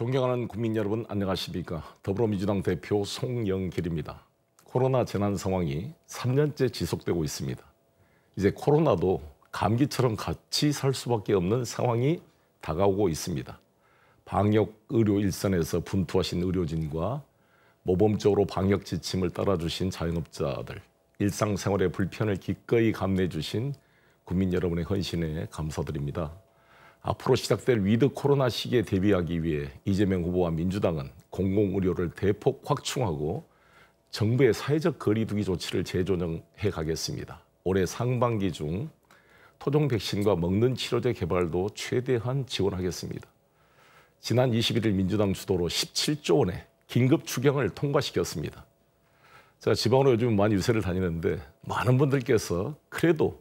존경하는 국민 여러분 안녕하십니까. 더불어민주당 대표 송영길입니다. 코로나 재난 상황이 3년째 지속되고 있습니다. 이제 코로나도 감기처럼 같이 살 수밖에 없는 상황이 다가오고 있습니다. 방역 의료 일선에서 분투하신 의료진과 모범적으로 방역 지침을 따라주신 자영업자들, 일상생활의 불편을 기꺼이 감내해 주신 국민 여러분의 헌신에 감사드립니다. 앞으로 시작될 위드 코로나 시기에 대비하기 위해 이재명 후보와 민주당은 공공의료를 대폭 확충하고 정부의 사회적 거리두기 조치를 재조정해 가겠습니다. 올해 상반기 중 토종 백신과 먹는 치료제 개발도 최대한 지원하겠습니다. 지난 21일 민주당 주도로 17조 원의 긴급 추경을 통과시켰습니다. 제가 지방으로 요즘 많이 유세를 다니는데 많은 분들께서 그래도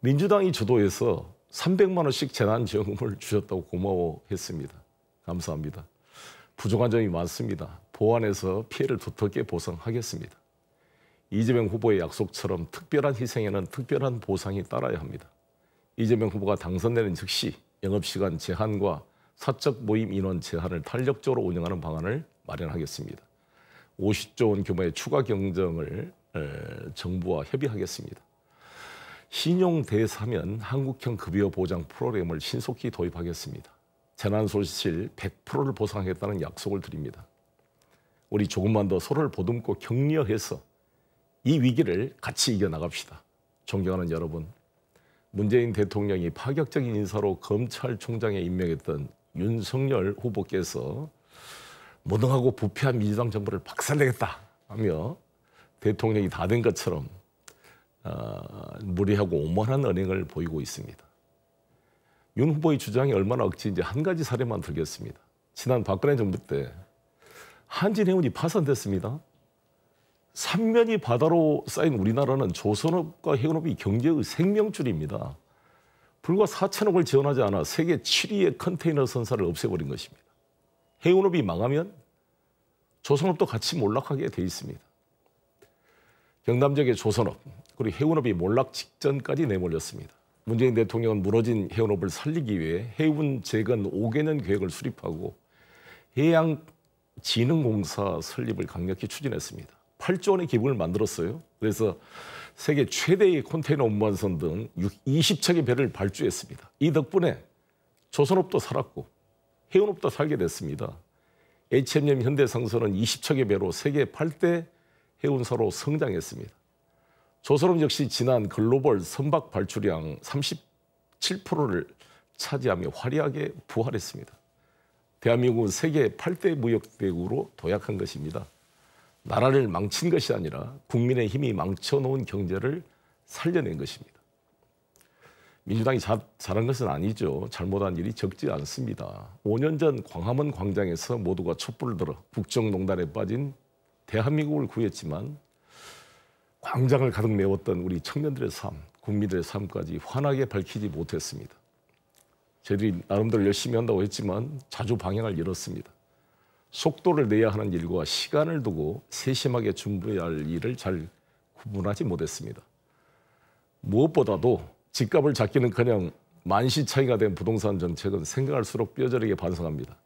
민주당이 주도해서 300만 원씩 재난지원금을 주셨다고 고마워했습니다. 감사합니다. 부족한 점이 많습니다. 보완해서 피해를 두텁게 보상하겠습니다. 이재명 후보의 약속처럼 특별한 희생에는 특별한 보상이 따라야 합니다. 이재명 후보가 당선되는 즉시 영업시간 제한과 사적 모임 인원 제한을 탄력적으로 운영하는 방안을 마련하겠습니다. 50조 원 규모의 추가 경정을 정부와 협의하겠습니다. 신용대사면 한국형 급여 보장 프로그램을 신속히 도입하겠습니다. 재난 손실 100%를 보상하겠다는 약속을 드립니다. 우리 조금만 더 서로를 보듬고 격려해서 이 위기를 같이 이겨나갑시다. 존경하는 여러분, 문재인 대통령이 파격적인 인사로 검찰총장에 임명했던 윤석열 후보께서 무능하고 부패한 민주당 정부를 박살내겠다 하며 대통령이 다 된 것처럼 어, 무리하고 오만한 언행을 보이고 있습니다. 윤 후보의 주장이 얼마나 억지인지 한 가지 사례만 들겠습니다. 지난 박근혜 정부 때 한진해운이 파산됐습니다. 삼면이 바다로 쌓인 우리나라는 조선업과 해운업이 경제의 생명줄입니다. 불과 4천억을 지원하지 않아 세계 7위의 컨테이너 선사를 없애버린 것입니다. 해운업이 망하면 조선업도 같이 몰락하게 돼 있습니다. 경남 지역의 조선업, 그리고 해운업이 몰락 직전까지 내몰렸습니다. 문재인 대통령은 무너진 해운업을 살리기 위해 해운 재건 5개년 계획을 수립하고 해양진흥공사 설립을 강력히 추진했습니다. 8조 원의 기금을 만들었어요. 그래서 세계 최대의 컨테이너 운반선 등 20척의 배를 발주했습니다. 이 덕분에 조선업도 살았고 해운업도 살게 됐습니다. HMM 현대상선은 20척의 배로 세계 8대 해운사로 성장했습니다. 조선업 역시 지난 글로벌 선박 발출량 37%를 차지하며 화려하게 부활했습니다. 대한민국은 세계 8대 무역대국으로 도약한 것입니다. 나라를 망친 것이 아니라 국민의 힘이 망쳐놓은 경제를 살려낸 것입니다. 민주당이 자, 잘한 것은 아니죠. 잘못한 일이 적지 않습니다. 5년 전 광화문 광장에서 모두가 촛불을 들어 국정농단에 빠진 대한민국을 구했지만 광장을 가득 메웠던 우리 청년들의 삶, 국민들의 삶까지 환하게 밝히지 못했습니다. 저희들이 나름대로 열심히 한다고 했지만 자주 방향을 잃었습니다. 속도를 내야 하는 일과 시간을 두고 세심하게 준비해야 할 일을 잘 구분하지 못했습니다. 무엇보다도 집값을 잡기는 그냥 만시창이가 된 부동산 정책은 생각할수록 뼈저리게 반성합니다.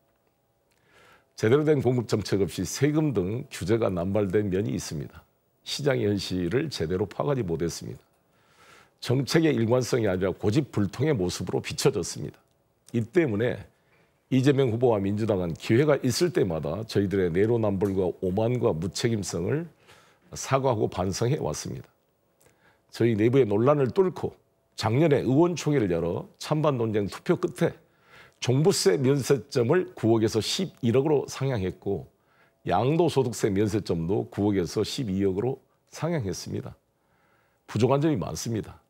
제대로 된 공급 정책 없이 세금 등 규제가 남발된 면이 있습니다. 시장 현실을 제대로 파악하지 못했습니다. 정책의 일관성이 아니라 고집불통의 모습으로 비춰졌습니다. 이 때문에 이재명 후보와 민주당은 기회가 있을 때마다 저희들의 내로남불과 오만과 무책임성을 사과하고 반성해 왔습니다. 저희 내부의 논란을 뚫고 작년에 의원총회를 열어 찬반 논쟁 투표 끝에 종부세 면세점을 9억에서 11억으로 상향했고 양도소득세 면세점도 9억에서 12억으로 상향했습니다. 부족한 점이 많습니다.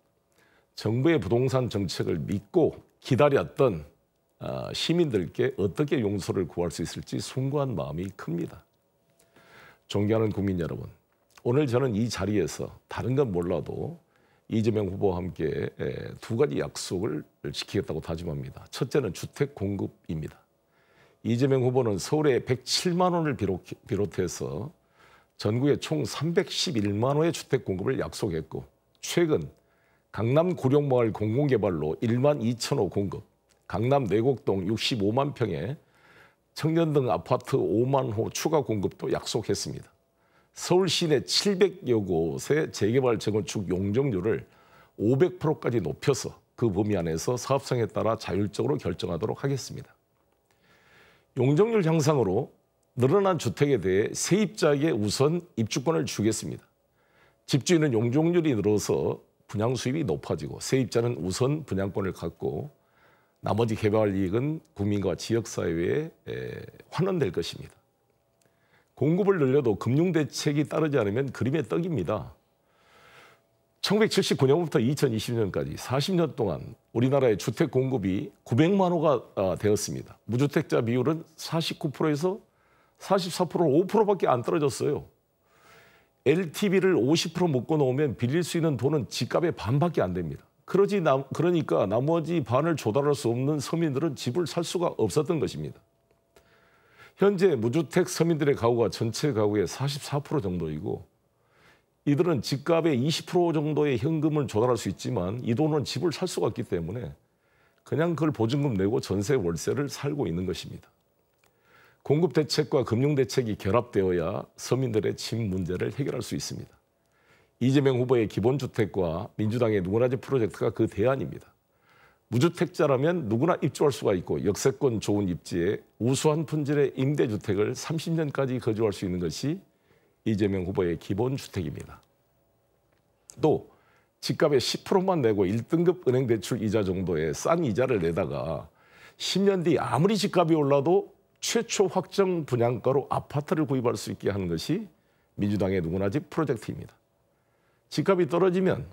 정부의 부동산 정책을 믿고 기다렸던 아, 시민들께 어떻게 용서를 구할 수 있을지 숭고한 마음이 큽니다. 존경하는 국민 여러분, 오늘 저는 이 자리에서 다른 건 몰라도 이재명 후보와 함께 두 가지 약속을 지키겠다고 다짐합니다. 첫째는 주택 공급입니다. 이재명 후보는 서울에 107만 원을 비롯해서 전국에 총 311만 원의 주택 공급을 약속했고 최근 강남 구룡마을 공공개발로 1만 2천 호 공급, 강남 내곡동 65만 평에 청년등 아파트 5만 호 추가 공급도 약속했습니다. 서울 시내 700여 곳의 재개발 재건축 용적률을 500%까지 높여서 그 범위 안에서 사업성에 따라 자율적으로 결정하도록 하겠습니다. 용적률 향상으로 늘어난 주택에 대해 세입자에게 우선 입주권을 주겠습니다. 집주인은 용적률이 늘어서 분양 수입이 높아지고 세입자는 우선 분양권을 갖고 나머지 개발 이익은 국민과 지역사회에 환원될 것입니다. 공급을 늘려도 금융대책이 따르지 않으면 그림의 떡입니다. 1979년부터 2020년까지 40년 동안 우리나라의 주택 공급이 900만 호가 아, 되었습니다. 무주택자 비율은 49%에서 44% 5%밖에 안 떨어졌어요. LTV를 50% 묶어 놓으면 빌릴 수 있는 돈은 집값의 반밖에 안 됩니다. 그러지 나, 그러니까 나머지 반을 조달할 수 없는 서민들은 집을 살 수가 없었던 것입니다. 현재 무주택 서민들의 가구가 전체 가구의 44% 정도이고 이들은 집값의 20% 정도의 현금을 조달할 수 있지만 이 돈은 집을 살 수가 없기 때문에 그냥 그걸 보증금 내고 전세 월세를 살고 있는 것입니다. 공급 대책과 금융 대책이 결합되어야 서민들의 집 문제를 해결할 수 있습니다. 이재명 후보의 기본주택과 민주당의 누구나집 프로젝트가 그 대안입니다. 무주택자라면 누구나 입주할 수가 있고 역세권 좋은 입지에 우수한 품질의 임대주택을 30년까지 거주할 수 있는 것이 이재명 후보의 기본 주택입니다. 또 집값의 10%만 내고 1등급 은행 대출 이자 정도의 싼 이자를 내다가 10년 뒤 아무리 집값이 올라도 최초 확정 분양가로 아파트를 구입할 수 있게 하는 것이 민주당의 누구나 집 프로젝트입니다. 집값이 떨어지면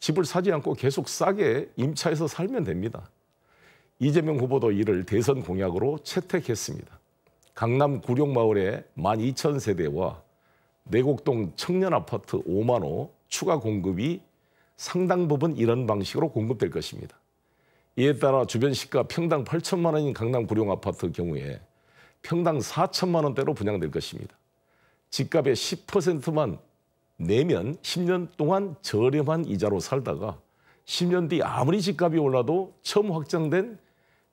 집을 사지 않고 계속 싸게 임차해서 살면 됩니다. 이재명 후보도 이를 대선 공약으로 채택했습니다. 강남 구룡마을의 12,000세대와 내곡동 청년 아파트 5만 호 추가 공급이 상당 부분 이런 방식으로 공급될 것입니다. 이에 따라 주변 시가 평당 8천만 원인 강남 구룡 아파트 경우에 평당 4천만 원대로 분양될 것입니다. 집값의 10%만 내면 10년 동안 저렴한 이자로 살다가 10년 뒤 아무리 집값이 올라도 처음 확정된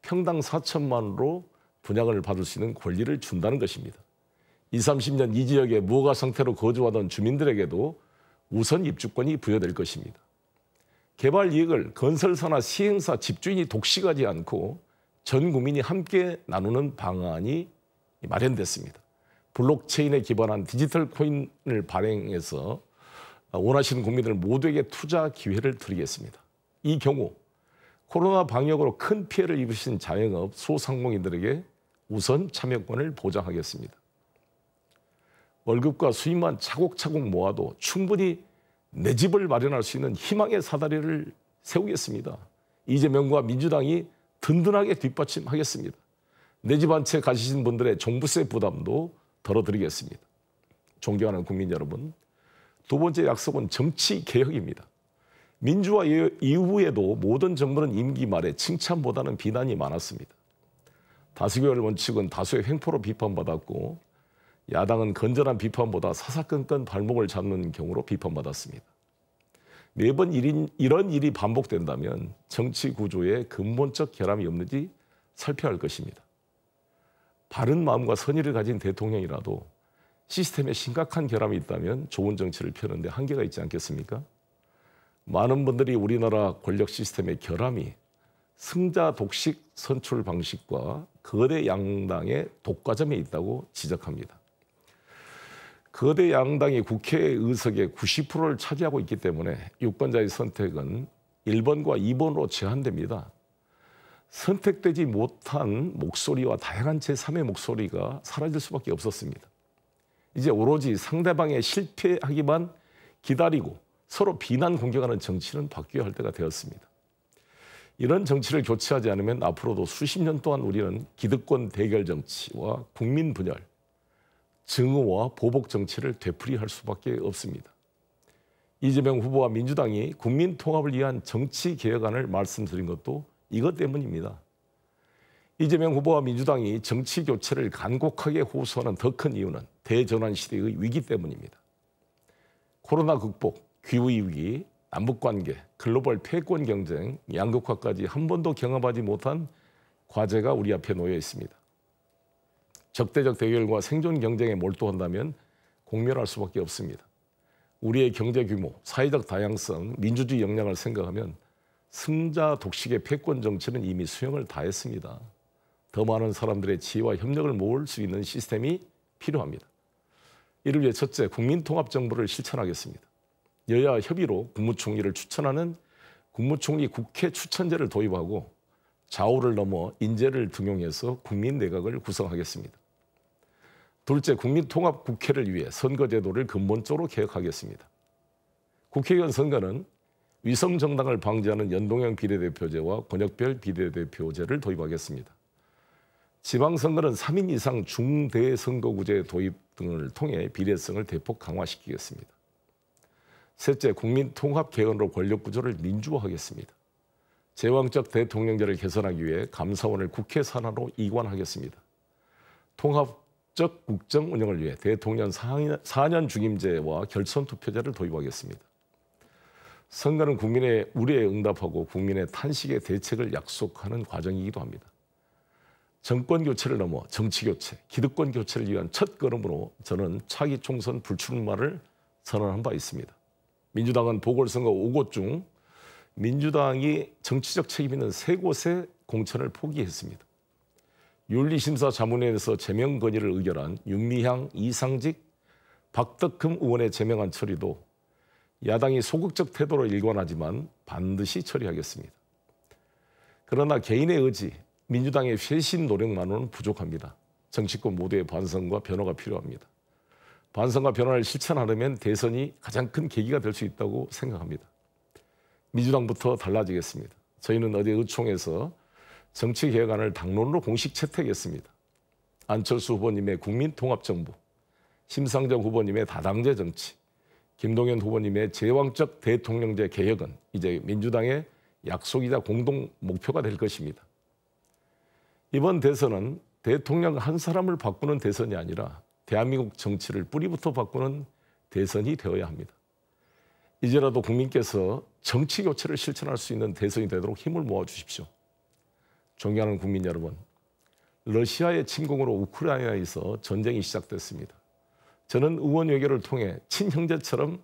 평당 4천만 원으로 분양을 받을 수 있는 권리를 준다는 것입니다. 20, 30년 이 지역에 무허가 상태로 거주하던 주민들에게도 우선 입주권이 부여될 것입니다. 개발 이익을 건설사나 시행사 집주인이 독식하지 않고 전 국민이 함께 나누는 방안이 마련됐습니다. 블록체인에 기반한 디지털 코인을 발행해서 원하시는 국민들 모두에게 투자 기회를 드리겠습니다. 이 경우 코로나 방역으로 큰 피해를 입으신 자영업 소상공인들에게 우선 참여권을 보장하겠습니다. 월급과 수입만 차곡차곡 모아도 충분히 내 집을 마련할 수 있는 희망의 사다리를 세우겠습니다. 이재명과 민주당이 든든하게 뒷받침하겠습니다. 내 집 한 채 가지신 분들의 종부세 부담도 덜어드리겠습니다. 존경하는 국민 여러분, 두 번째 약속은 정치 개혁입니다. 민주화 이후에도 모든 정부는 임기 말에 칭찬보다는 비난이 많았습니다. 다수결 원칙은 다수의 횡포로 비판받았고 야당은 건전한 비판보다 사사건건 발목을 잡는 경우로 비판받았습니다. 매번 네 일인, 이런 일이 반복된다면 정치 구조에 근본적 결함이 없는지 살펴야 할 것입니다. 바른 마음과 선의를 가진 대통령이라도 시스템에 심각한 결함이 있다면 좋은 정치를 펴는데 한계가 있지 않겠습니까? 많은 분들이 우리나라 권력 시스템의 결함이 승자 독식 선출 방식과 거대 양당의 독과점에 있다고 지적합니다. 거대 양당이 국회의석의 90%를 차지하고 있기 때문에 유권자의 선택은 1번과 2번으로 제한됩니다. 선택되지 못한 목소리와 다양한 제3의 목소리가 사라질 수밖에 없었습니다. 이제 오로지 상대방의 실패하기만 기다리고 서로 비난 공격하는 정치는 바뀌어야 할 때가 되었습니다. 이런 정치를 교체하지 않으면 앞으로도 수십 년 동안 우리는 기득권 대결 정치와 국민 분열, 증오와 보복 정치를 되풀이할 수밖에 없습니다. 이재명 후보와 민주당이 국민 통합을 위한 정치 개혁안을 말씀드린 것도 이것 때문입니다. 이재명 후보와 민주당이 정치 교체를 간곡하게 호소하는 더 큰 이유는 대전환 시대의 위기 때문입니다. 코로나 극복, 기후의 위기, 남북관계, 글로벌 패권 경쟁, 양극화까지 한 번도 경험하지 못한 과제가 우리 앞에 놓여 있습니다. 적대적 대결과 생존 경쟁에 몰두한다면 공멸할 수밖에 없습니다. 우리의 경제 규모, 사회적 다양성, 민주주의 역량을 생각하면 승자 독식의 패권 정치는 이미 수용을 다했습니다. 더 많은 사람들의 지혜와 협력을 모을 수 있는 시스템이 필요합니다. 이를 위해 첫째, 국민통합정부를 실천하겠습니다. 여야 협의로 국무총리를 추천하는 국무총리 국회 추천제를 도입하고 좌우를 넘어 인재를 등용해서 국민 내각을 구성하겠습니다. 둘째, 국민통합국회를 위해 선거제도를 근본적으로 개혁하겠습니다. 국회의원 선거는 위성정당을 방지하는 연동형 비례대표제와 권역별 비례대표제를 도입하겠습니다. 지방선거는 3인 이상 중대선거구제 도입 등을 통해 비례성을 대폭 강화시키겠습니다. 셋째, 국민통합개헌으로 권력구조를 민주화하겠습니다. 제왕적 대통령제를 개선하기 위해 감사원을 국회 산하로 이관하겠습니다. 통합 적 국정 운영을 위해 대통령 4년 중임제와 결선 투표제를 도입하겠습니다. 선거는 국민의 우려에 응답하고 국민의 탄식에 대책을 약속하는 과정이기도 합니다. 정권 교체를 넘어 정치 교체, 기득권 교체를 위한 첫 걸음으로 저는 차기 총선 불출마를 선언한 바 있습니다. 민주당은 보궐선거 5곳 중 민주당이 정치적 책임 있는 3곳의 공천을 포기했습니다. 윤리심사 자문회에서 제명 건의를 의결한 윤미향, 이상직, 박덕흠 의원의 제명안 처리도 야당이 소극적 태도로 일관하지만 반드시 처리하겠습니다. 그러나 개인의 의지, 민주당의 회신 노력만으로는 부족합니다. 정치권 모두의 반성과 변화가 필요합니다. 반성과 변화를 실천하려면 대선이 가장 큰 계기가 될 수 있다고 생각합니다. 민주당부터 달라지겠습니다. 저희는 어제 의총에서 정치개혁안을 당론으로 공식 채택했습니다. 안철수 후보님의 국민통합정부, 심상정 후보님의 다당제 정치, 김동연 후보님의 제왕적 대통령제 개혁은 이제 민주당의 약속이자 공동 목표가 될 것입니다. 이번 대선은 대통령 한 사람을 바꾸는 대선이 아니라 대한민국 정치를 뿌리부터 바꾸는 대선이 되어야 합니다. 이제라도 국민께서 정치 교체를 실천할 수 있는 대선이 되도록 힘을 모아 주십시오. 존경하는 국민 여러분, 러시아의 침공으로 우크라이나에서 전쟁이 시작됐습니다. 저는 의원회견을 통해 친형제처럼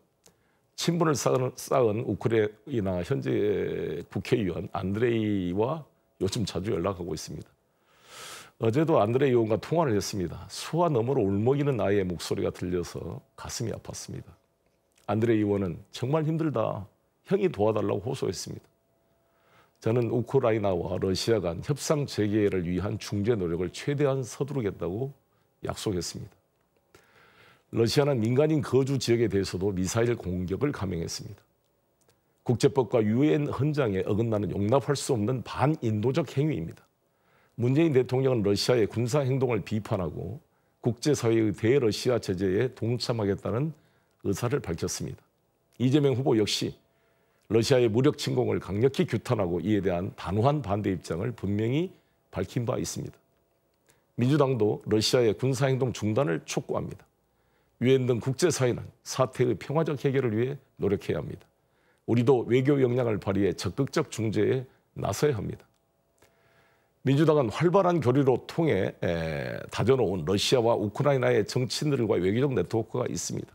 친분을 쌓은, 쌓은 우크라이나 현재 국회의원 안드레이와 요즘 자주 연락하고 있습니다. 어제도 안드레이 의원과 통화를 했습니다. 수화 너머로 울먹이는 아이의 목소리가 들려서 가슴이 아팠습니다. 안드레이 의원은 정말 힘들다. 형이 도와달라고 호소했습니다. 저는 우크라이나와 러시아 간 협상 재개를 위한 중재 노력을 최대한 서두르겠다고 약속했습니다. 러시아는 민간인 거주 지역에 대해서도 미사일 공격을 감행했습니다. 국제법과 유엔 헌장에 어긋나는 용납할 수 없는 반인도적 행위입니다. 문재인 대통령은 러시아의 군사 행동을 비판하고 국제사회의 대러시아 제재에 동참하겠다는 의사를 밝혔습니다. 이재명 후보 역시 러시아의 무력 침공을 강력히 규탄하고 이에 대한 단호한 반대 입장을 분명히 밝힌 바 있습니다. 민주당도 러시아의 군사행동 중단을 촉구합니다. 유엔 등 국제사회는 사태의 평화적 해결을 위해 노력해야 합니다. 우리도 외교 역량을 발휘해 적극적 중재에 나서야 합니다. 민주당은 활발한 교류로 통해 다져놓은 러시아와 우크라이나의 정치인들과 외교적 네트워크가 있습니다.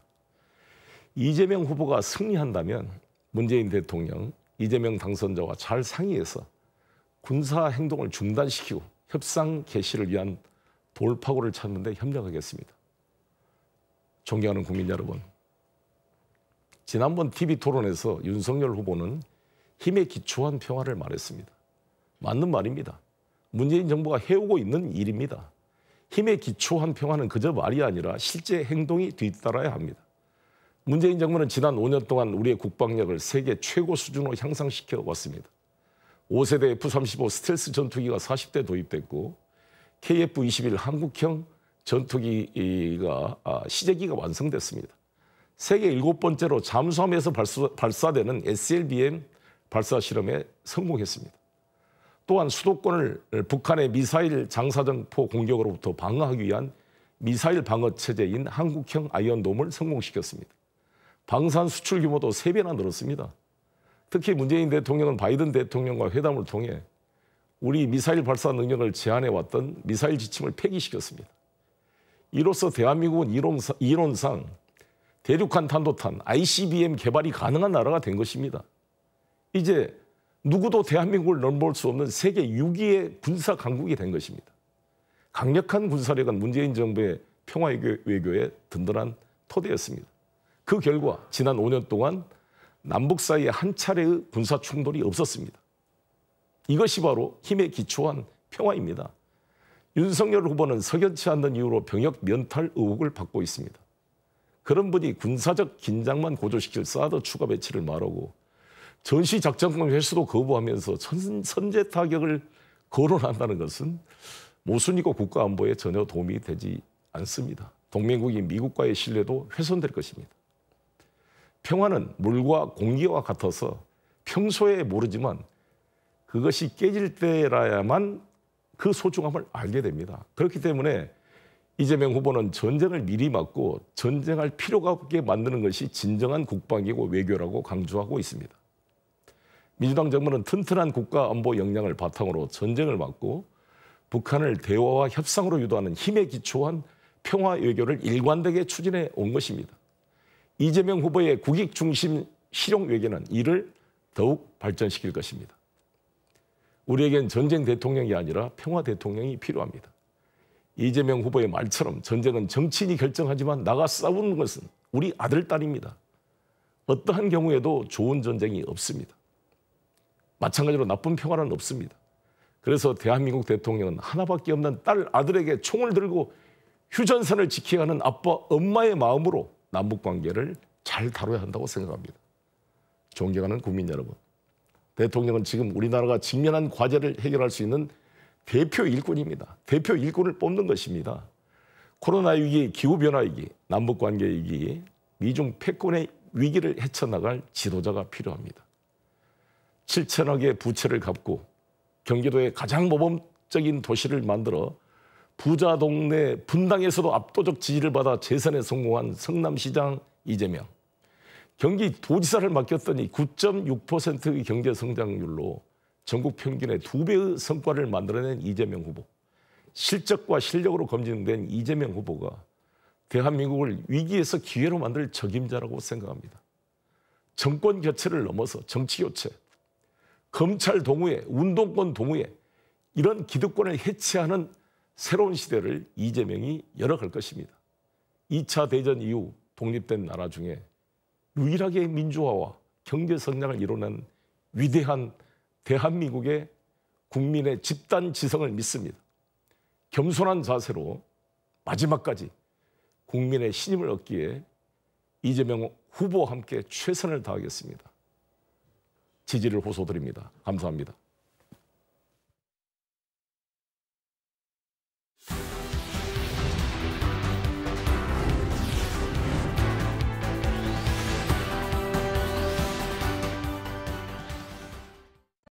이재명 후보가 승리한다면 문재인 대통령, 이재명 당선자와 잘 상의해서 군사 행동을 중단시키고 협상 개시를 위한 돌파구를 찾는 데 협력하겠습니다. 존경하는 국민 여러분, 지난번 TV 토론에서 윤석열 후보는 힘에 기초한 평화를 말했습니다. 맞는 말입니다. 문재인 정부가 해오고 있는 일입니다. 힘에 기초한 평화는 그저 말이 아니라 실제 행동이 뒤따라야 합니다. 문재인 정부는 지난 5년 동안 우리의 국방력을 세계 최고 수준으로 향상시켜 왔습니다. 5세대 F-35 스텔스 전투기가 40대 도입됐고 KF-21 한국형 전투기가 아, 시제기가 완성됐습니다. 세계 일곱 번째로 잠수함에서 발사, 되는 SLBM 발사 실험에 성공했습니다. 또한 수도권을 북한의 미사일 장사정포 공격으로부터 방어하기 위한 미사일 방어 체제인 한국형 아이언돔을 성공시켰습니다. 방산 수출 규모도 3배나 늘었습니다. 특히 문재인 대통령은 바이든 대통령과 회담을 통해 우리 미사일 발사 능력을 제한해왔던 미사일 지침을 폐기시켰습니다. 이로써 대한민국은 이론상 대륙간 탄도탄 ICBM 개발이 가능한 나라가 된 것입니다. 이제 누구도 대한민국을 넘볼 수 없는 세계 6위의 군사 강국이 된 것입니다. 강력한 군사력은 문재인 정부의 평화 외교의 든든한 토대였습니다. 그 결과 지난 5년 동안 남북 사이에 한 차례의 군사 충돌이 없었습니다. 이것이 바로 힘에 기초한 평화입니다. 윤석열 후보는 석연치 않는 이유로 병역 면탈 의혹을 받고 있습니다. 그런 분이 군사적 긴장만 고조시킬 사드 추가 배치를 말하고 전시 작전권 회수도 거부하면서 선제 타격을 거론한다는 것은 모순이고 국가 안보에 전혀 도움이 되지 않습니다. 동맹국인 미국과의 신뢰도 훼손될 것입니다. 평화는 물과 공기와 같아서 평소에 모르지만 그것이 깨질 때라야만 그 소중함을 알게 됩니다. 그렇기 때문에 이재명 후보는 전쟁을 미리 막고 전쟁할 필요가 없게 만드는 것이 진정한 국방이고 외교라고 강조하고 있습니다. 민주당 정부는 튼튼한 국가 안보 역량을 바탕으로 전쟁을 막고 북한을 대화와 협상으로 유도하는 힘에 기초한 평화 외교를 일관되게 추진해 온 것입니다. 이재명 후보의 국익 중심 실용 외교는 이를 더욱 발전시킬 것입니다. 우리에겐 전쟁 대통령이 아니라 평화 대통령이 필요합니다. 이재명 후보의 말처럼 전쟁은 정치인이 결정하지만 나가 싸우는 것은 우리 아들, 딸입니다. 어떠한 경우에도 좋은 전쟁이 없습니다. 마찬가지로 나쁜 평화는 없습니다. 그래서 대한민국 대통령은 하나밖에 없는 딸, 아들에게 총을 들고 휴전선을 지켜가는 아빠, 엄마의 마음으로 남북 관계를 잘 다뤄야 한다고 생각합니다. 존경하는 국민 여러분, 대통령은 지금 우리나라가 직면한 과제를 해결할 수 있는 대표 일꾼입니다. 대표 일꾼을 뽑는 것입니다. 코로나 위기, 기후변화 위기, 남북관계 위기, 미중 패권의 위기를 헤쳐나갈 지도자가 필요합니다. 7천억의 부채를 갚고 경기도의 가장 모범적인 도시를 만들어 부자 동네 분당에서도 압도적 지지를 받아 재선에 성공한 성남시장 이재명. 경기 도지사를 맡겼더니 9.6%의 경제 성장률로 전국 평균의 두 배의 성과를 만들어낸 이재명 후보. 실적과 실력으로 검증된 이재명 후보가 대한민국을 위기에서 기회로 만들 적임자라고 생각합니다. 정권 교체를 넘어서 정치 교체, 검찰 동우회, 운동권 동우회 이런 기득권을 해체하는 새로운 시대를 이재명이 열어갈 것입니다. 2차 대전 이후 독립된 나라 중에 유일하게 민주화와 경제 성장을 이뤄낸 위대한 대한민국의 국민의 집단 지성을 믿습니다. 겸손한 자세로 마지막까지 국민의 신임을 얻기에 이재명 후보와 함께 최선을 다하겠습니다. 지지를 호소드립니다. 감사합니다.